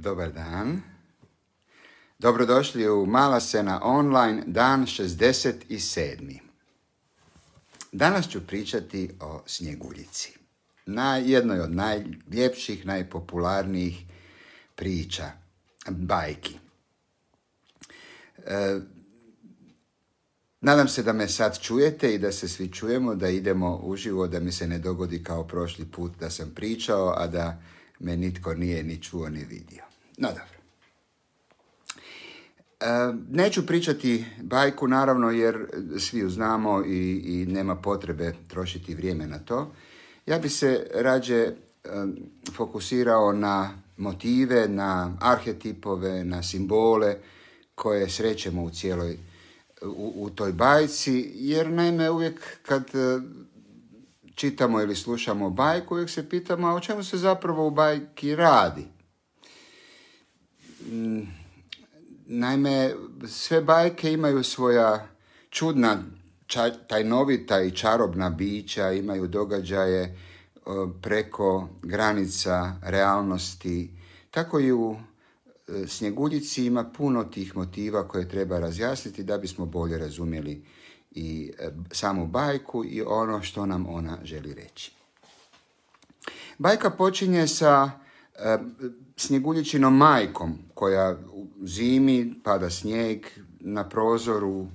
Dobar dan. Dobrodošli u Mala Sena online, dan 67. Danas ću pričati o Snjeguljici. Na jednoj od najljepših, najpopularnijih priča, bajki. E, nadam se da me sad čujete i da se svi čujemo, da idemo uživo, da mi se ne dogodi kao prošli put da sam pričao, a da me nitko nije ni čuo ni vidio. No dobro. E, neću pričati bajku, naravno, jer svi ju znamo i, i nema potrebe trošiti vrijeme na to. Ja bi se rađe e, fokusirao na motive, na arhetipove, na simbole koje srećemo u cijeloj u, toj bajci, jer naime uvijek kad e, čitamo ili slušamo bajku, uvijek se pitamo a o čemu se zapravo u bajki radi. Mm, naime, sve bajke imaju svoja čudna, taj tajnovita i čarobna bića, imaju događaje e, preko granica realnosti. Tako i u e, Snjeguljici ima puno tih motiva koje treba razjasniti da bismo bolje razumjeli i e, samu bajku i ono što nam ona želi reći. Bajka počinje sa Snjeguljičinom majkom koja u zimi pada snijeg na prozoru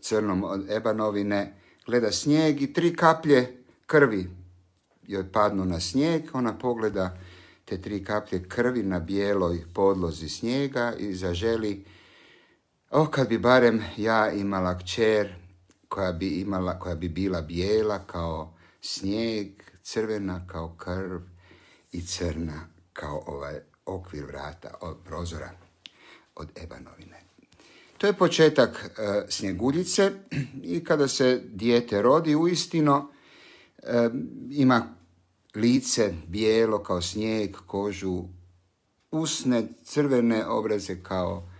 crnom od ebanovine, gleda snijeg i tri kaplje krvi joj padnu na snijeg, ona pogleda te tri kaplje krvi na bijeloj podlozi snijega i zaželi o, oh, kad bi barem ja imala kćer koja bi, imala, koja bi bila bijela kao snijeg, crvena kao krv i crna kao ovaj okvir vrata, od prozora od ebanovine. To je početak e, snjeguljice i kada se dijete rodi uistino e, ima lice bijelo kao snijeg, kožu usne, crvene obraze kao,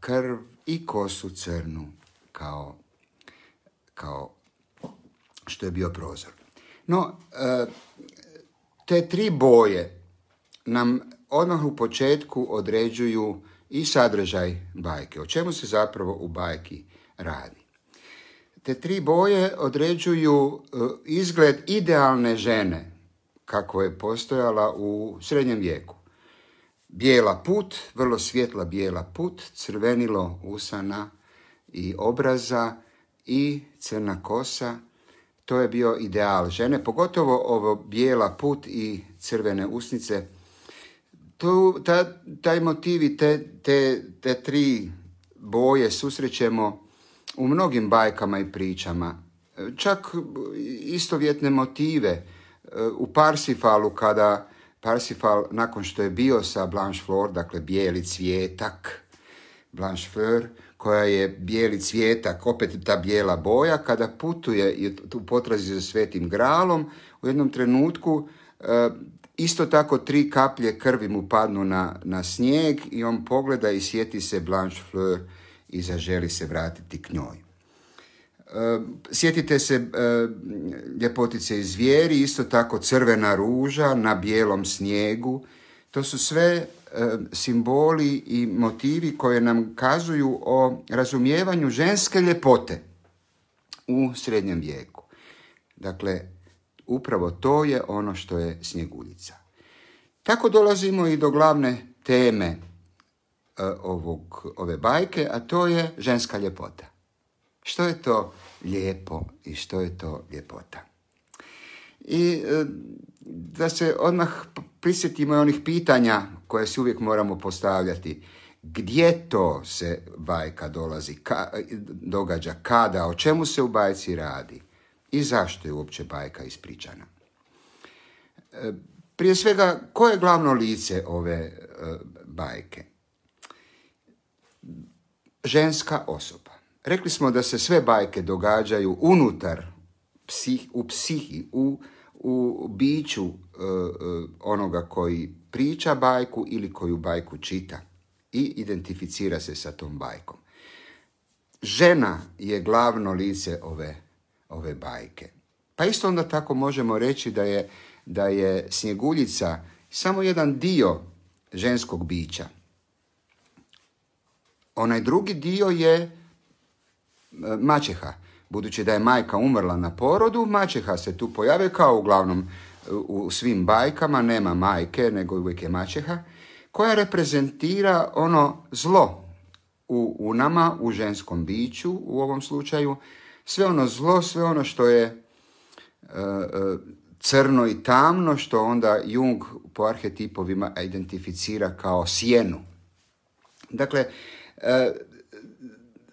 krv i kosu crnu kao, kao što je bio prozor. No, e, te tri boje nam odmah u početku određuju i sadržaj bajke. O čemu se zapravo u bajki radi? Te tri boje određuju e, izgled idealne žene kako je postojala u srednjem vijeku. Bijela put, vrlo svjetla bijela put, crvenilo usana i obraza i crna kosa. To je bio ideal žene, pogotovo ovo bijela put i crvene usnice tu, taj motiv i te, te, te tri boje susrećemo u mnogim bajkama i pričama. Čak istovjetne motive e, u Parsifalu kada Parsifal nakon što je bio sa Blanche dakle bijeli cvjetak, Blanche koja je bijeli cvjetak, opet ta bijela boja, kada putuje u potrazi za svetim gralom, u jednom trenutku e, Isto tako tri kaplje krvi mu padnu na, na snijeg i on pogleda i sjeti se Blanche Fleur i zaželi se vratiti k njoj. E, sjetite se e, ljepotice iz isto tako crvena ruža na bijelom snijegu. To su sve e, simboli i motivi koje nam kazuju o razumijevanju ženske ljepote u srednjem vijeku. Dakle, Upravo to je ono što je Snjeguljica. Tako dolazimo i do glavne teme e, ovog, ove bajke, a to je ženska ljepota. Što je to lijepo i što je to ljepota? I e, da se odmah prisjetimo onih pitanja koje se uvijek moramo postavljati. Gdje to se bajka dolazi, ka, događa, kada, o čemu se u bajci radi? i zašto je uopće bajka ispričana. E, prije svega, koje je glavno lice ove e, bajke? Ženska osoba. Rekli smo da se sve bajke događaju unutar, u psihi, u, u biću e, onoga koji priča bajku ili koju bajku čita i identificira se sa tom bajkom. Žena je glavno lice ove ove bajke. Pa isto onda tako možemo reći da je, da je Snjeguljica samo jedan dio ženskog bića. Onaj drugi dio je e, mačeha. Budući da je majka umrla na porodu, mačeha se tu pojave kao uglavnom e, u svim bajkama, nema majke, nego uvijek je mačeha, koja reprezentira ono zlo u, u nama, u ženskom biću u ovom slučaju, sve ono zlo, sve ono što je e, e, crno i tamno, što onda Jung po arhetipovima identificira kao sjenu. Dakle, e,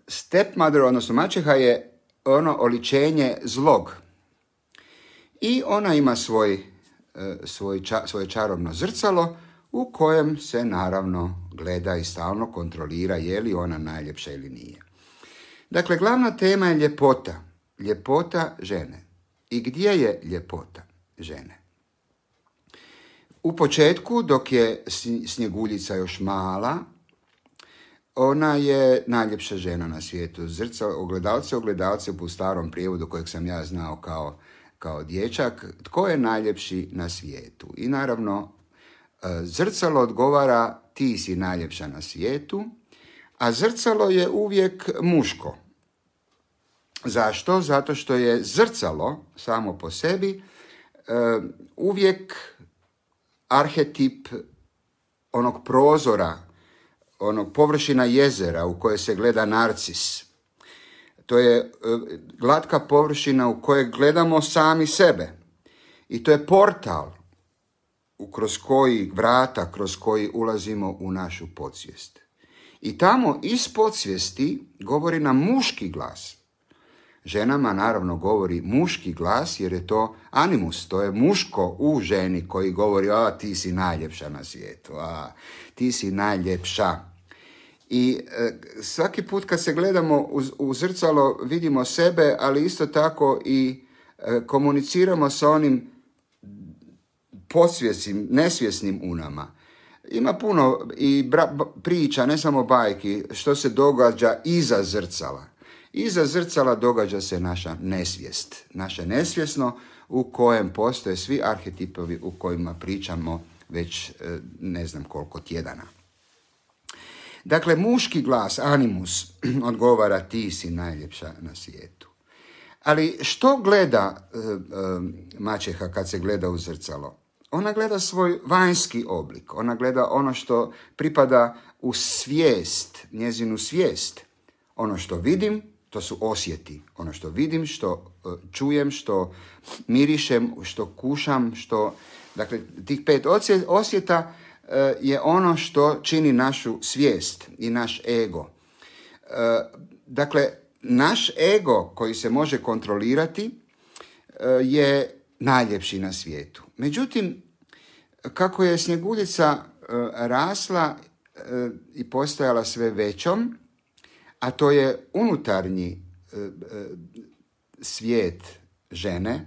stepmother, odnosno mačeha je ono oličenje zlog. I ona ima svoj, svoj svoje čarobno zrcalo u kojem se naravno gleda i stalno kontrolira je li ona najljepša ili nije. Dakle, glavna tema je ljepota. Ljepota žene. I gdje je ljepota žene? U početku, dok je Snjeguljica još mala, ona je najljepša žena na svijetu. Zrca ogledalce, ogledalce po starom prijevodu kojeg sam ja znao kao, kao dječak. Tko je najljepši na svijetu? I naravno, e, zrcalo odgovara ti si najljepša na svijetu, a zrcalo je uvijek muško. Zašto? Zato što je zrcalo samo po sebi e, uvijek arhetip onog prozora, onog površina jezera u koje se gleda narcis. To je e, glatka površina u kojoj gledamo sami sebe. I to je portal kroz koji vrata, kroz koji ulazimo u našu podsvijest. I tamo iz podsvijesti govori nam muški glas – ženama naravno govori muški glas jer je to animus, to je muško u ženi koji govori a ti si najljepša na svijetu, a ti si najljepša. I e, svaki put kad se gledamo u zrcalo vidimo sebe, ali isto tako i e, komuniciramo sa onim posvjesnim, nesvjesnim unama. Ima puno i priča, ne samo bajki, što se događa iza zrcala. Iza zrcala događa se naša nesvijest. Naše nesvjesno u kojem postoje svi arhetipovi u kojima pričamo već e, ne znam koliko tjedana. Dakle, muški glas, animus, odgovara ti si najljepša na svijetu. Ali što gleda e, e, mačeha kad se gleda u zrcalo? Ona gleda svoj vanjski oblik, ona gleda ono što pripada u svijest, njezinu svijest. Ono što vidim, to su osjeti. Ono što vidim, što e, čujem, što mirišem, što kušam, što... Dakle, tih pet osjeta e, je ono što čini našu svijest i naš ego. E, dakle, naš ego koji se može kontrolirati je najljepši na svijetu. Međutim, kako je snjeguljica rasla i postojala sve većom, a to je unutarnji e, e, svijet žene,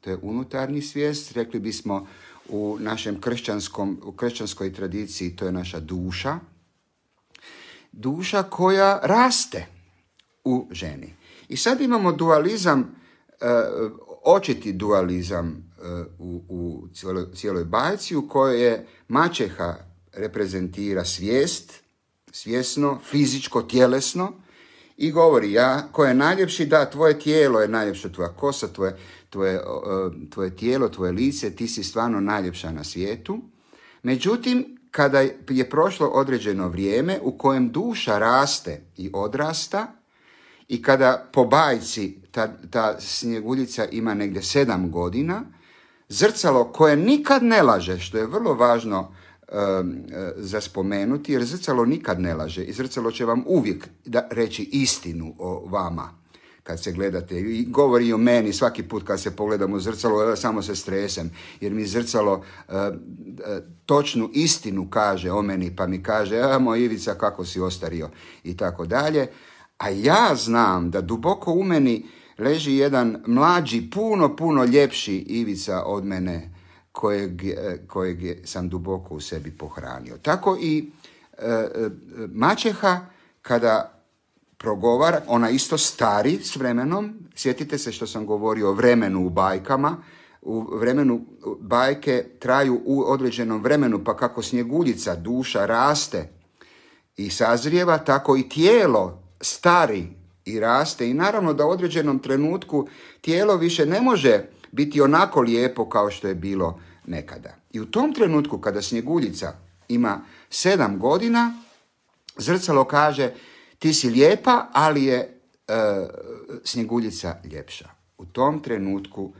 to je unutarnji svijest, rekli bismo u našem kršćanskom, u kršćanskoj tradiciji to je naša duša, duša koja raste u ženi. I sad imamo dualizam, e, očiti dualizam u, u cijeloj bajci u kojoj je mačeha reprezentira svijest, svjesno, fizičko, tjelesno i govori ja, ko je najljepši, da, tvoje tijelo je najljepše, tvoja kosa, tvoje, tvoje, tvoje tijelo, tvoje lice, ti si stvarno najljepša na svijetu. Međutim, kada je prošlo određeno vrijeme u kojem duša raste i odrasta i kada po bajci ta, ta snjeguljica ima negdje sedam godina, zrcalo koje nikad ne laže, što je vrlo važno Eh, za spomenuti, jer zrcalo nikad ne laže i zrcalo će vam uvijek da reći istinu o vama kad se gledate i govori o meni svaki put kad se pogledam u zrcalo, ja samo se stresem jer mi zrcalo eh, eh, točnu istinu kaže o meni pa mi kaže, a moj Ivica kako si ostario i tako dalje. A ja znam da duboko u meni leži jedan mlađi, puno, puno ljepši Ivica od mene kojeg, kojeg sam duboko u sebi pohranio. Tako i e, e, mačeha kada progovara, ona isto stari s vremenom, sjetite se što sam govorio o vremenu u bajkama, u vremenu bajke traju u određenom vremenu, pa kako snjeguljica, duša raste i sazrijeva, tako i tijelo stari i raste i naravno da u određenom trenutku tijelo više ne može biti onako lijepo kao što je bilo nekada. I u tom trenutku kada Snjeguljica ima sedam godina, Zrcalo kaže ti si lijepa, ali je e, Snjeguljica ljepša. U tom trenutku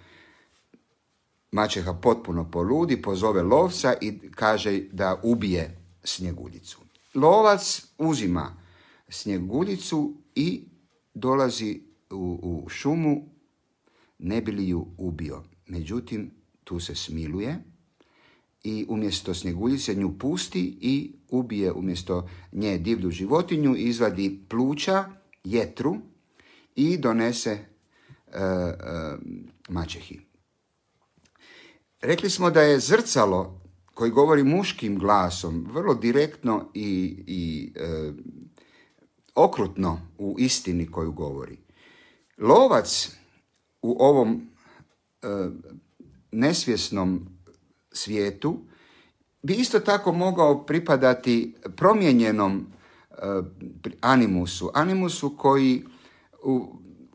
mačeha potpuno poludi, pozove lovca i kaže da ubije Snjeguljicu. Lovac uzima Snjeguljicu i dolazi u, u šumu, ne bi li ju ubio. Međutim, tu se smiluje i umjesto snjeguljice nju pusti i ubije umjesto nje divlju životinju, izvadi pluća, jetru i donese e, e, mačehi. Rekli smo da je zrcalo koji govori muškim glasom vrlo direktno i, i e, okrutno u istini koju govori. Lovac u ovom nesvjesnom svijetu bi isto tako mogao pripadati promijenjenom e, animusu. Animusu koji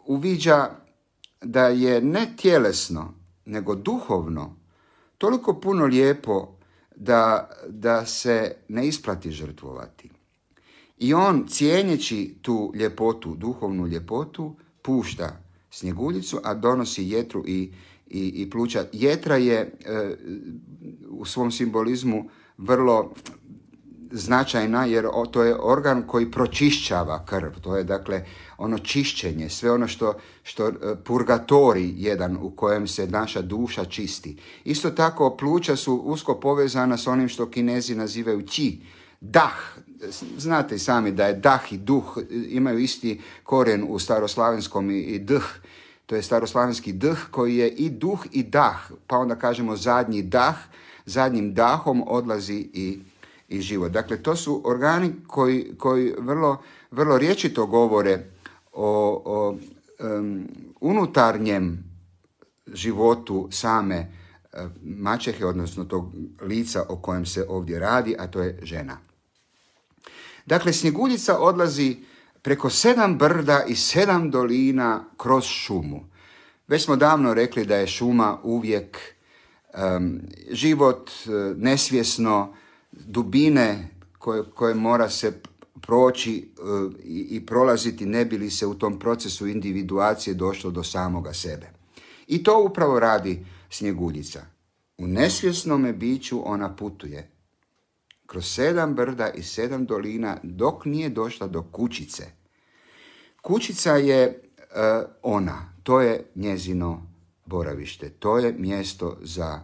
uviđa da je ne tjelesno, nego duhovno, toliko puno lijepo da, da se ne isplati žrtvovati. I on cijenjeći tu ljepotu, duhovnu ljepotu, pušta snjeguljicu, a donosi jetru i, i, i pluća. Jetra je e, u svom simbolizmu vrlo značajna jer to je organ koji pročišćava krv. To je dakle ono čišćenje, sve ono što, što e, purgatori jedan u kojem se naša duša čisti. Isto tako pluća su usko povezana s onim što kinezi nazivaju qi, dah. Znate sami da je dah i duh imaju isti koren u staroslavenskom i, i dh to je staroslavenski dh koji je i duh i dah, pa onda kažemo zadnji dah, zadnjim dahom odlazi i, i život. Dakle, to su organi koji, koji vrlo, vrlo govore o, unutarnjem životu same eh, mačehe, odnosno tog lica o kojem se ovdje radi, a to je žena. Dakle, Snjeguljica odlazi preko sedam brda i sedam dolina kroz šumu. Već smo davno rekli da je šuma uvijek život eh, nesvjesno, dubine koje, koje mora se proći eh, i, i prolaziti ne bi li se u tom procesu individuacije došlo do samoga sebe. I to upravo radi Snjeguljica. U nesvjesnome biću ona putuje, kroz sedam brda i sedam dolina dok nije došla do kućice. Kućica je e, ona, to je njezino boravište, to je mjesto za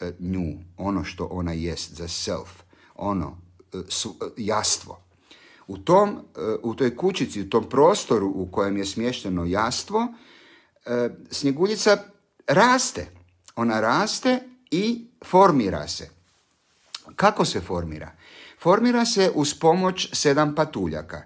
e, nju, ono što ona jest, za self, ono, e, jastvo. U, tom, u toj kućici, u tom prostoru u kojem je smješteno jastvo, Snjeguljica raste. Ona raste i formira se. Kako se formira? Formira se uz pomoć sedam patuljaka.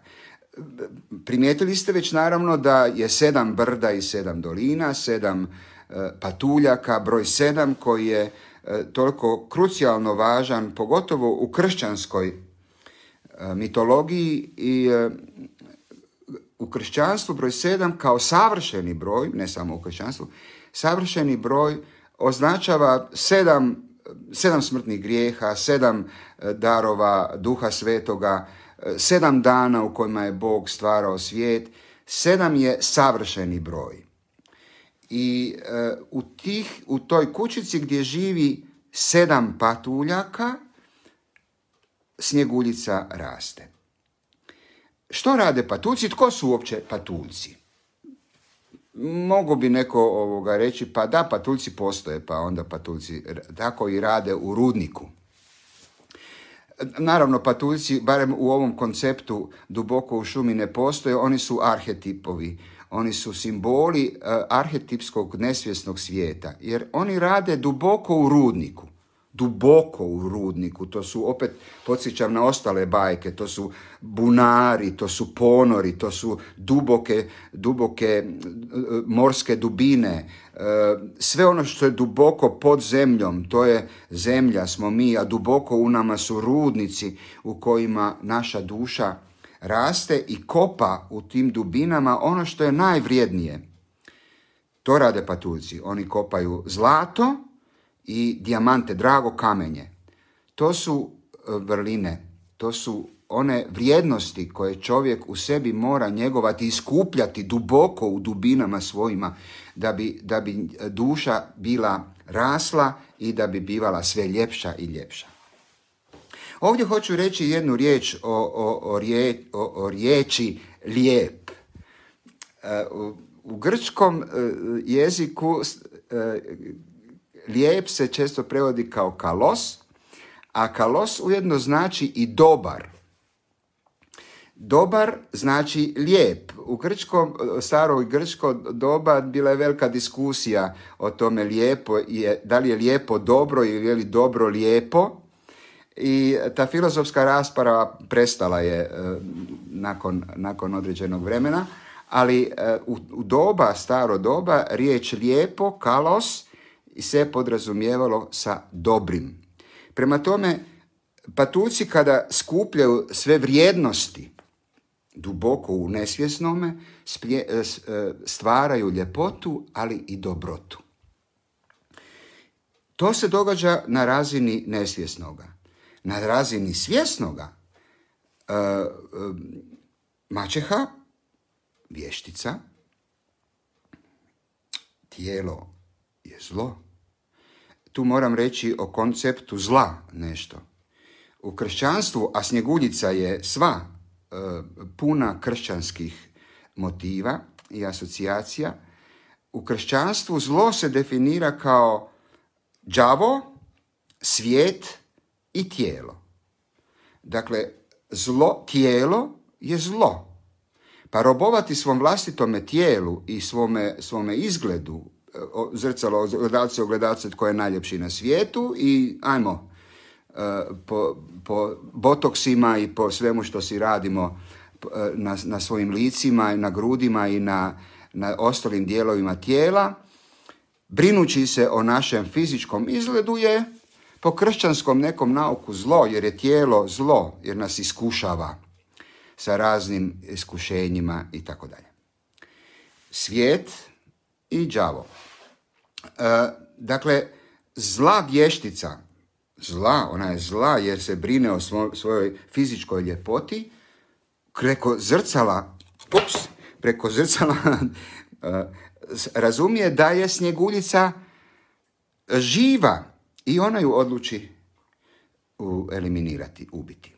Primijetili ste već naravno da je sedam brda i sedam dolina, sedam e, patuljaka, broj sedam koji je e, toliko krucijalno važan, pogotovo u kršćanskoj e, mitologiji i u kršćanstvu broj sedam kao savršeni broj, ne samo u kršćanstvu, savršeni broj označava sedam sedam smrtnih grijeha, sedam e, darova duha svetoga, e, sedam dana u kojima je Bog stvarao svijet, sedam je savršeni broj. I e, u, tih, u toj kućici gdje živi sedam patuljaka, snjeguljica raste. Što rade patuljci? Tko su uopće patuljci? mogu bi neko ovoga reći, pa da, patuljci postoje, pa onda patuljci tako i rade u rudniku. Naravno, patuljci, barem u ovom konceptu duboko u šumi ne postoje, oni su arhetipovi, oni su simboli e, arhetipskog nesvjesnog svijeta, jer oni rade duboko u rudniku duboko u rudniku, to su opet, podsjećam na ostale bajke, to su bunari, to su ponori, to su duboke, duboke e, morske dubine, e, sve ono što je duboko pod zemljom, to je zemlja smo mi, a duboko u nama su rudnici u kojima naša duša raste i kopa u tim dubinama ono što je najvrijednije. To rade patuljci. oni kopaju zlato, i dijamante, drago kamenje. To su e, vrline, to su one vrijednosti koje čovjek u sebi mora njegovati i skupljati duboko u dubinama svojima da bi, da bi e, duša bila rasla i da bi bivala sve ljepša i ljepša. Ovdje hoću reći jednu riječ o, o, o, o riječi lijep. E, u grčkom jeziku lijep se često prevodi kao kalos, a kalos ujedno znači i dobar. Dobar znači lijep. U grčkom, i grčko doba bila je velika diskusija o tome lijepo, je, da li je lijepo dobro ili je li dobro lijepo. I ta filozofska rasprava prestala je e, nakon, nakon određenog vremena, ali e, u, u doba, staro doba, riječ lijepo, kalos, se podrazumijevalo sa dobrim. Prema tome, patuci kada skupljaju sve vrijednosti duboko u nesvjesnome, e, e, stvaraju ljepotu, ali i dobrotu. To se događa na razini nesvjesnoga. Na razini svjesnoga e, mačeha, vještica, tijelo je zlo. Tu moram reći o konceptu zla nešto. U kršćanstvu, a Snjeguljica je sva e, puna kršćanskih motiva i asocijacija, u kršćanstvu zlo se definira kao đavo, svijet i tijelo. Dakle, zlo, tijelo je zlo. Pa robovati svom vlastitome tijelu i svome, svome izgledu zrcalo, u gledalce tko je najljepši na svijetu i ajmo e, po, botoksima i po svemu što si radimo e, na, na svojim licima i na grudima i na, na ostalim dijelovima tijela, brinući se o našem fizičkom izgledu je po kršćanskom nekom nauku zlo, jer je tijelo zlo, jer nas iskušava sa raznim iskušenjima i tako dalje. Svijet i đavo. E, dakle, zla vještica, zla, ona je zla jer se brine o svojoj fizičkoj ljepoti, preko zrcala, ups, preko zrcala e, razumije da je snjeguljica živa i ona ju odluči eliminirati, ubiti.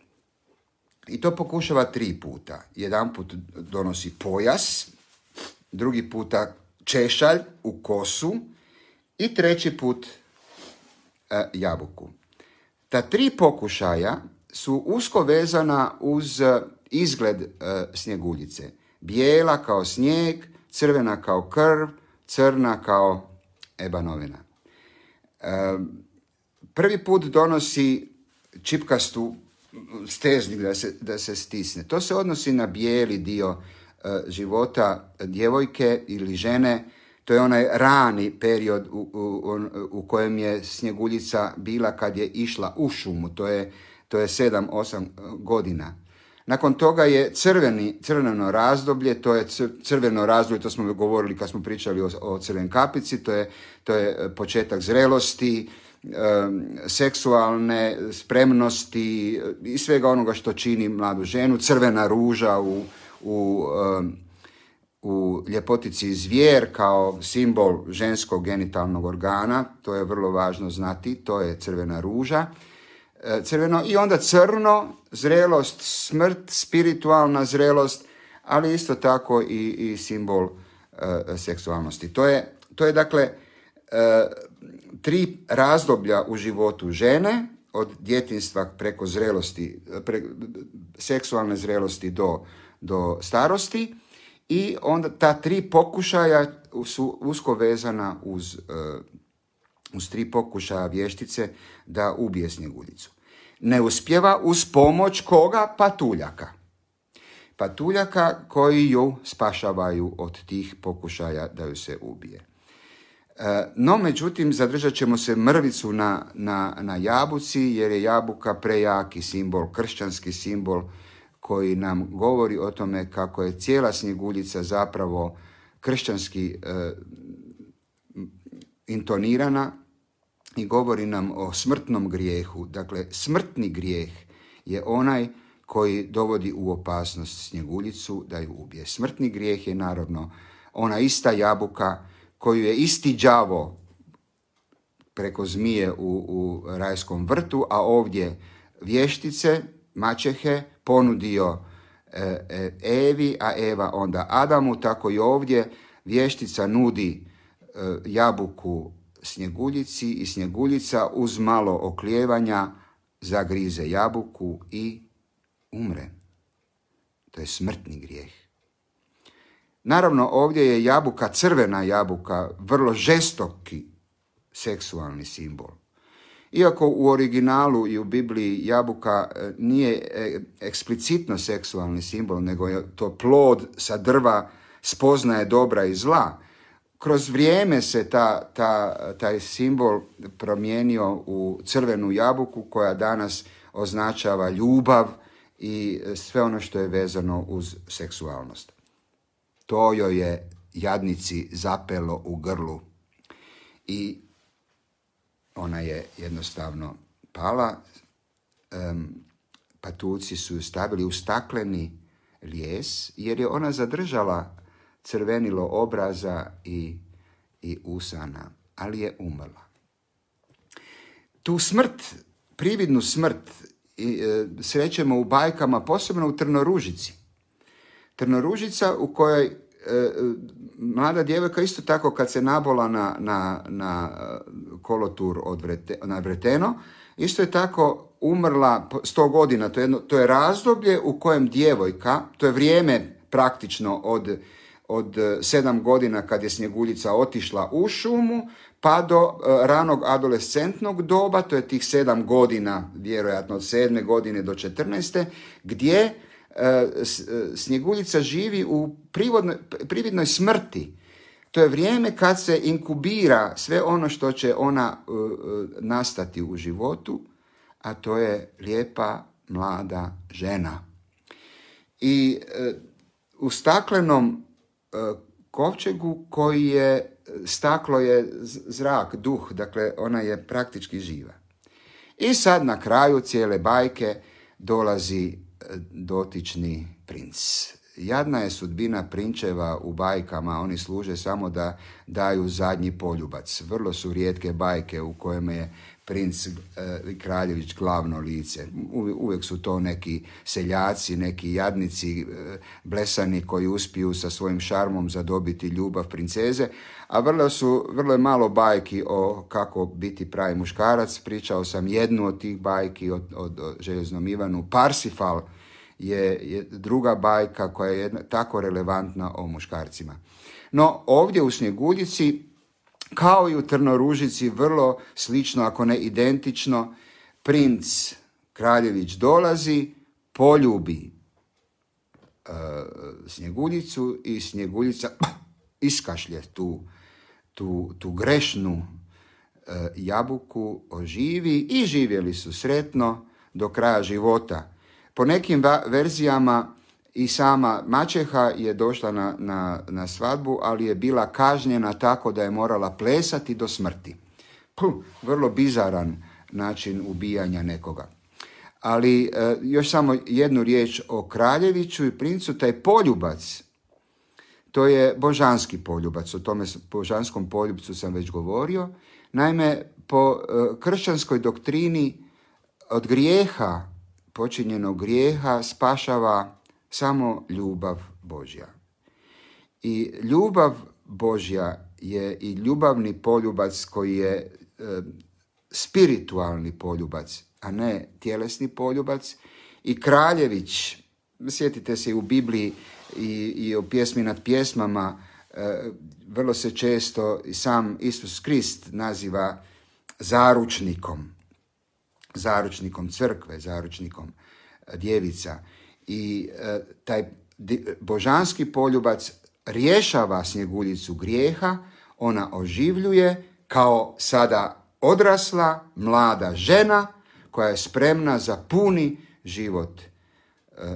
I to pokušava tri puta. Jedan put donosi pojas, drugi puta češalj u kosu i treći put e, jabuku. Ta tri pokušaja su usko vezana uz e, izgled e, snjeguljice. Bijela kao snijeg, crvena kao krv, crna kao ebanovina. prvi put donosi čipkastu steznik da se, da se stisne. To se odnosi na bijeli dio E, života djevojke ili žene, to je onaj rani period u, kojem je Snjeguljica bila kad je išla u šumu, to je, to je 7-8 godina. Nakon toga je crveni, crveno razdoblje, to je crveno razdoblje, to smo govorili kad smo pričali o, o kapici, to je, to je početak zrelosti, seksualne spremnosti i svega onoga što čini mladu ženu, crvena ruža u u, u ljepotici zvijer kao simbol ženskog genitalnog organa, to je vrlo važno znati, to je crvena ruža. E, crveno i onda crno, zrelost, smrt, spiritualna zrelost, ali isto tako i, i simbol e, seksualnosti. To je, to je dakle e, tri razdoblja u životu žene, od djetinstva preko zrelosti, seksualne zrelosti do do starosti i onda ta tri pokušaja su usko vezana uz, eh, uz tri pokušaja vještice da ubije snjeguljicu. Ne uspjeva uz pomoć koga? Patuljaka. Patuljaka koji ju spašavaju od tih pokušaja da ju se ubije. Eh, no, međutim, zadržat ćemo se mrvicu na, na, na jabuci jer je jabuka prejaki simbol, kršćanski simbol koji nam govori o tome kako je cijela Snjeguljica zapravo kršćanski e, intonirana i govori nam o smrtnom grijehu. Dakle, smrtni grijeh je onaj koji dovodi u opasnost Snjeguljicu da ju ubije. Smrtni grijeh je naravno ona ista jabuka koju je isti đavo preko zmije u, u rajskom vrtu, a ovdje vještice maćehe ponudio e, e, Evi, a Eva onda Adamu, tako i ovdje vještica nudi e, jabuku snjeguljici i snjeguljica uz malo oklijevanja zagrize jabuku i umre. To je smrtni grijeh. Naravno, ovdje je jabuka, crvena jabuka, vrlo žestoki seksualni simbol. Iako u originalu i u Bibliji jabuka e, nije e, eksplicitno seksualni simbol, nego je to plod sa drva spoznaje dobra i zla, kroz vrijeme se ta, ta, taj simbol promijenio u crvenu jabuku koja danas označava ljubav i e, sve ono što je vezano uz seksualnost. To joj je jadnici zapelo u grlu. I ona je jednostavno pala. Um, patuci su ju stavili u stakleni lijes, jer je ona zadržala crvenilo obraza i, i usana, ali je umrla. Tu smrt, prividnu smrt, e, srećemo u bajkama, posebno u Trnoružici. Trnoružica u kojoj e, mlada djevojka isto tako kad se nabola na, na, na eh, kolotur od na Vreteno, isto je tako umrla 100 godina. To je, jedno, to je razdoblje u kojem djevojka, to je vrijeme praktično od, od eh, godina kad je Snjeguljica otišla u šumu, pa do eh, ranog adolescentnog doba, to je tih sedam godina, vjerojatno od 7. godine do 14. gdje E, e, snjeguljica živi u prividnoj smrti. To je vrijeme kad se inkubira sve ono što će ona e, nastati u životu, a to je lijepa mlada žena. I u staklenom kovčegu koji je, staklo je zrak, duh, dakle ona je praktički živa. I sad na kraju cijele bajke dolazi dotični princ. Jadna je sudbina prinčeva u bajkama, oni služe samo da daju zadnji poljubac. Vrlo su rijetke bajke u kojima je princ e, Kraljević glavno lice. Uvijek su to neki seljaci, neki jadnici, e, blesani koji uspiju sa svojim šarmom zadobiti ljubav princeze, a vrlo, su, vrlo je malo bajki o kako biti pravi muškarac. Pričao sam jednu od tih bajki od, od, Željeznom Ivanu. Parsifal je, druga bajka koja je tako relevantna o muškarcima. No ovdje u Snjeguljici kao i u Trnoružici vrlo slično, ako ne identično, princ Kraljević dolazi, poljubi e, Snjeguljicu i Snjeguljica iskašlje tu, grešnu e, jabuku, oživi i živjeli su sretno do kraja života. Po nekim verzijama i sama mačeha je došla na, na, na svadbu, ali je bila kažnjena tako da je morala plesati do smrti. Puh, vrlo bizaran način ubijanja nekoga. Ali e, još samo jednu riječ o kraljeviću i princu, taj poljubac, to je božanski poljubac, o tome božanskom poljubcu sam već govorio. Naime, po e, kršćanskoj doktrini od grijeha, počinjenog grijeha, spašava samo ljubav Božja. I ljubav Božja je i ljubavni poljubac koji je e, spiritualni poljubac, a ne tjelesni poljubac. I Kraljević, sjetite se i u Bibliji i, i o pjesmi nad pjesmama, e, vrlo se često i sam Isus Krist naziva zaručnikom, zaručnikom crkve, zaručnikom djevica i e, taj božanski poljubac rješava snjeguljicu grijeha, ona oživljuje kao sada odrasla, mlada žena koja je spremna za puni život e,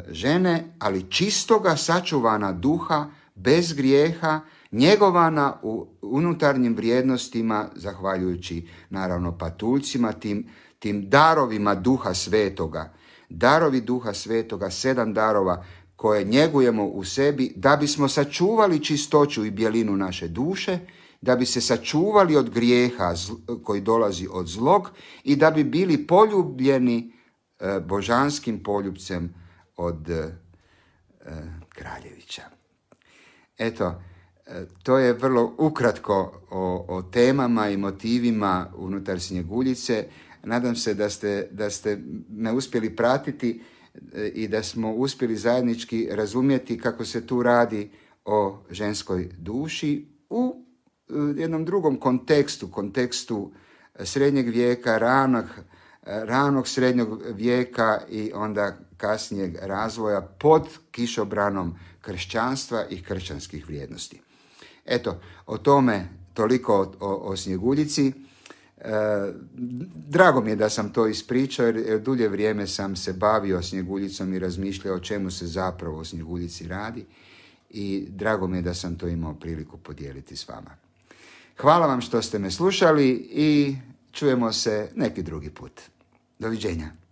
žene, ali čistoga sačuvana duha, bez grijeha, njegovana u unutarnjim vrijednostima, zahvaljujući naravno patuljcima, tim, tim darovima duha svetoga, darovi duha svetoga, sedam darova koje njegujemo u sebi da bismo sačuvali čistoću i bjelinu naše duše, da bi se sačuvali od grijeha koji dolazi od zlog i da bi bili poljubljeni e, božanskim poljubcem od e, Kraljevića. Eto, e, to je vrlo ukratko o, o temama i motivima unutar Snjeguljice. Nadam se da ste, da ste me uspjeli pratiti e, i da smo uspjeli zajednički razumjeti kako se tu radi o ženskoj duši u e, jednom drugom kontekstu, kontekstu srednjeg vijeka, ranog, e, ranog srednjeg vijeka i onda kasnijeg razvoja pod kišobranom kršćanstva i kršćanskih vrijednosti. Eto, o tome toliko o, o, o Snjeguljici. E, drago mi je da sam to ispričao jer dulje vrijeme sam se bavio Snjeguljicom i razmišljao o čemu se zapravo o Snjeguljici radi i drago mi je da sam to imao priliku podijeliti s vama. Hvala vam što ste me slušali i čujemo se neki drugi put. Doviđenja.